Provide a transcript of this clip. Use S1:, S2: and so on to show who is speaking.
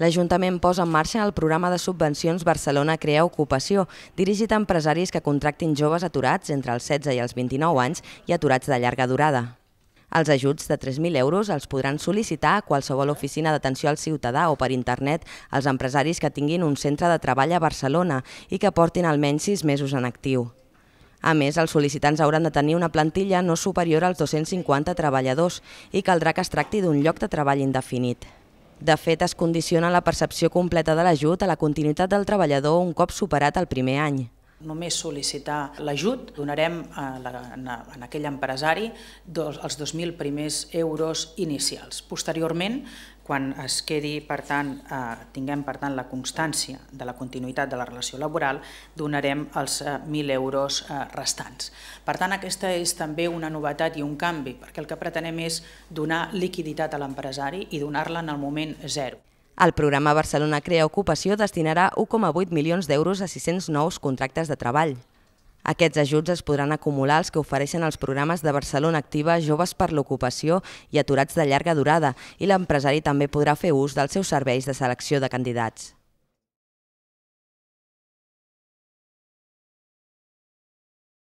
S1: l'Ajuntament posa en marxa el programa de subvencions Barcelona Crea Ocupació, dirigit a empresaris que contractin joves aturats entre els 16 i els 29 anys i aturats de llarga durada. Els ajuts de 3.000 euros els podran sol·licitar a qualsevol oficina d'atenció al ciutadà o per internet els empresaris que tinguin un centre de treball a Barcelona i que portin almenys 6 mesos en actiu. A més, els sol·licitants hauran de tenir una plantilla no superior als 250 treballadors i caldrà que es tracti d'un lloc de treball indefinit. De fet, es condiciona la percepció completa de l'ajut a la continuïtat del treballador un cop superat el primer any.
S2: Només sol·licitar l'ajut donarem a la, en aquell empresari dos, els 2.000 primers euros inicials. Posteriorment, quan es quedi, per tant, eh, tinguem per tant la constància de la continuïtat de la relació laboral, donarem els eh, 1.000 euros eh, restants. Per tant, aquesta és també una novetat i un canvi, perquè el que pretenem és donar liquiditat a l'empresari i donar-la en el moment zero.
S1: El programa Barcelona Crea Ocupació destinarà 1,8 milions d'euros a 600 nous contractes de treball. Aquests ajuts es podran acumular els que ofereixen els programes de Barcelona Activa Joves per l'Ocupació i Aturats de Llarga Durada i l'empresari també podrà fer ús dels
S2: seus serveis de selecció de candidats.